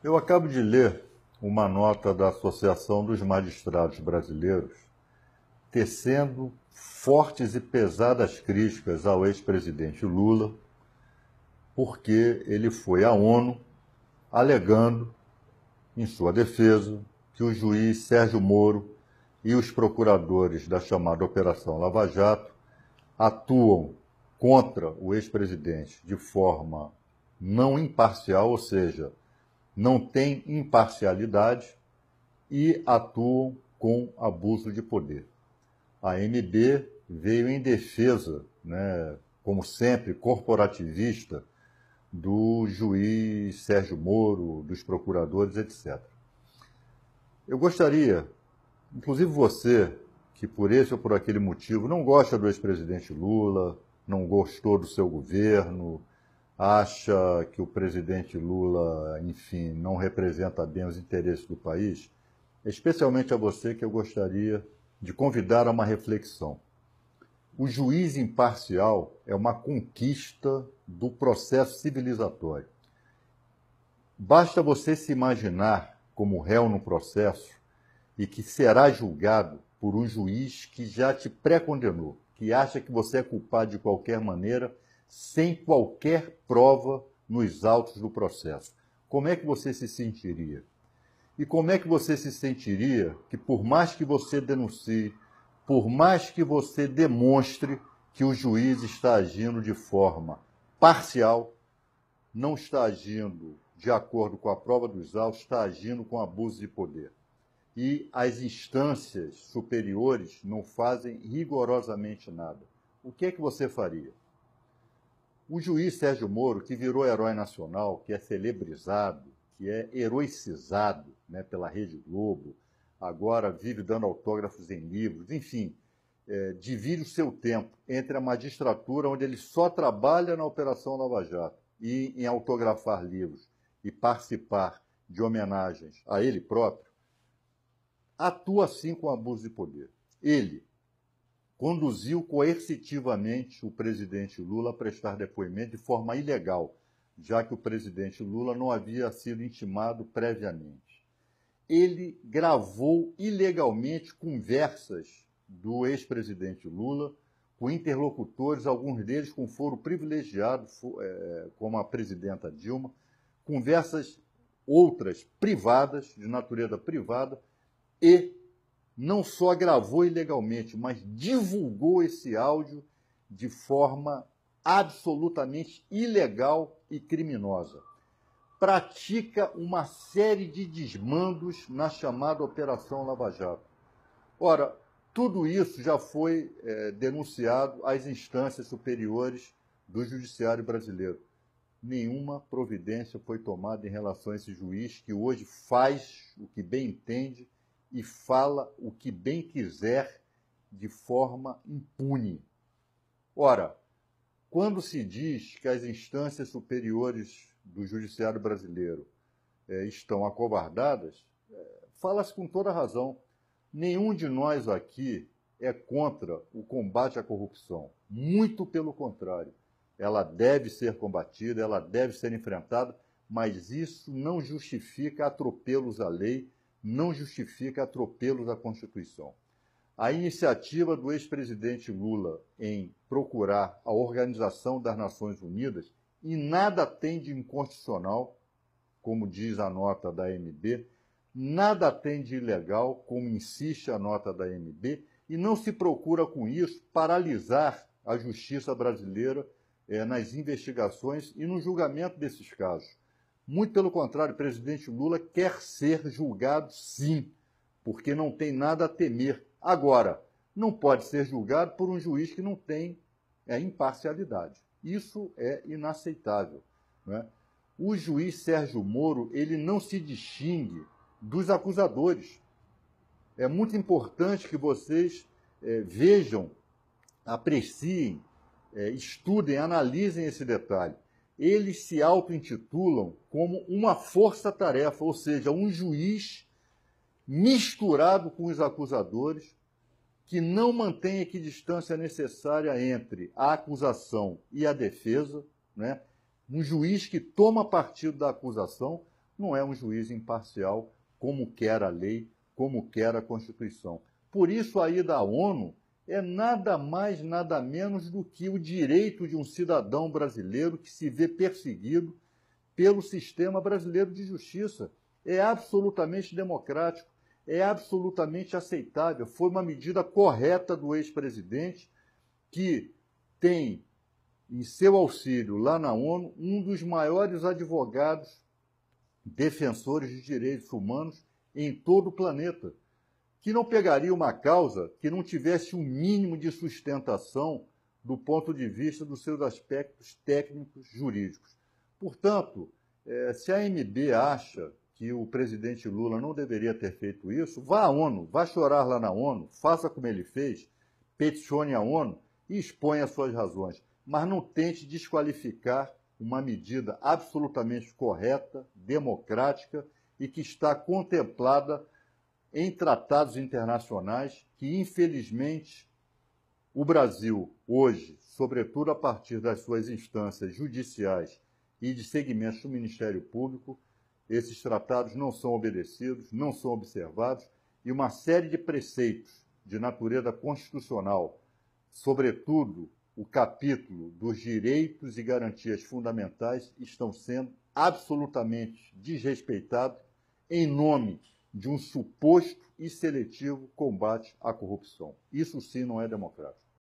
Eu acabo de ler uma nota da Associação dos Magistrados Brasileiros tecendo fortes e pesadas críticas ao ex-presidente Lula, porque ele foi à ONU alegando, em sua defesa, que o juiz Sérgio Moro e os procuradores da chamada Operação Lava Jato atuam contra o ex-presidente de forma não imparcial, ou seja, não têm imparcialidade e atuam com abuso de poder. A MB veio em defesa, né, como sempre, corporativista do juiz Sérgio Moro, dos procuradores, etc. Eu gostaria, inclusive você, que por esse ou por aquele motivo não gosta do ex-presidente Lula, não gostou do seu governo, acha que o presidente Lula, enfim, não representa bem os interesses do país, especialmente a você que eu gostaria de convidar a uma reflexão. O juiz imparcial é uma conquista do processo civilizatório. Basta você se imaginar como réu no processo e que será julgado por um juiz que já te pré-condenou, que acha que você é culpado de qualquer maneira sem qualquer prova nos autos do processo. Como é que você se sentiria? E como é que você se sentiria que, por mais que você denuncie, por mais que você demonstre que o juiz está agindo de forma parcial, não está agindo de acordo com a prova dos autos, está agindo com abuso de poder. E as instâncias superiores não fazem rigorosamente nada. O que é que você faria? O juiz Sérgio Moro, que virou herói nacional, que é celebrizado, que é heroicizado né, pela Rede Globo, agora vive dando autógrafos em livros, enfim, é, divide o seu tempo entre a magistratura, onde ele só trabalha na Operação Lava Jato, e em autografar livros e participar de homenagens a ele próprio, atua assim com abuso de poder. Ele, conduziu coercitivamente o presidente Lula a prestar depoimento de forma ilegal, já que o presidente Lula não havia sido intimado previamente. Ele gravou ilegalmente conversas do ex-presidente Lula com interlocutores, alguns deles com foro privilegiado, é, como a presidenta Dilma, conversas outras privadas, de natureza privada, e não só gravou ilegalmente, mas divulgou esse áudio de forma absolutamente ilegal e criminosa. Pratica uma série de desmandos na chamada Operação Lava Jato. Ora, tudo isso já foi é, denunciado às instâncias superiores do Judiciário Brasileiro. Nenhuma providência foi tomada em relação a esse juiz que hoje faz o que bem entende e fala o que bem quiser de forma impune. Ora, quando se diz que as instâncias superiores do judiciário brasileiro é, estão acovardadas, é, fala-se com toda razão. Nenhum de nós aqui é contra o combate à corrupção. Muito pelo contrário. Ela deve ser combatida, ela deve ser enfrentada, mas isso não justifica atropelos à lei não justifica atropelos à Constituição. A iniciativa do ex-presidente Lula em procurar a Organização das Nações Unidas e nada tem de inconstitucional, como diz a nota da MB, nada tem de ilegal, como insiste a nota da MB, e não se procura com isso paralisar a justiça brasileira eh, nas investigações e no julgamento desses casos. Muito pelo contrário, o presidente Lula quer ser julgado sim, porque não tem nada a temer. Agora, não pode ser julgado por um juiz que não tem é, imparcialidade. Isso é inaceitável. Né? O juiz Sérgio Moro ele não se distingue dos acusadores. É muito importante que vocês é, vejam, apreciem, é, estudem, analisem esse detalhe eles se auto-intitulam como uma força-tarefa, ou seja, um juiz misturado com os acusadores que não mantém a equidistância necessária entre a acusação e a defesa. Né? Um juiz que toma partido da acusação não é um juiz imparcial, como quer a lei, como quer a Constituição. Por isso, a da ONU é nada mais, nada menos do que o direito de um cidadão brasileiro que se vê perseguido pelo sistema brasileiro de justiça. É absolutamente democrático, é absolutamente aceitável. Foi uma medida correta do ex-presidente que tem em seu auxílio lá na ONU um dos maiores advogados defensores de direitos humanos em todo o planeta que não pegaria uma causa que não tivesse o um mínimo de sustentação do ponto de vista dos seus aspectos técnicos jurídicos. Portanto, é, se a AMB acha que o presidente Lula não deveria ter feito isso, vá à ONU, vá chorar lá na ONU, faça como ele fez, peticione a ONU e exponha suas razões. Mas não tente desqualificar uma medida absolutamente correta, democrática e que está contemplada em tratados internacionais que, infelizmente, o Brasil, hoje, sobretudo a partir das suas instâncias judiciais e de segmentos do Ministério Público, esses tratados não são obedecidos, não são observados, e uma série de preceitos de natureza constitucional, sobretudo o capítulo dos direitos e garantias fundamentais, estão sendo absolutamente desrespeitados em nome de um suposto e seletivo combate à corrupção. Isso sim não é democrático.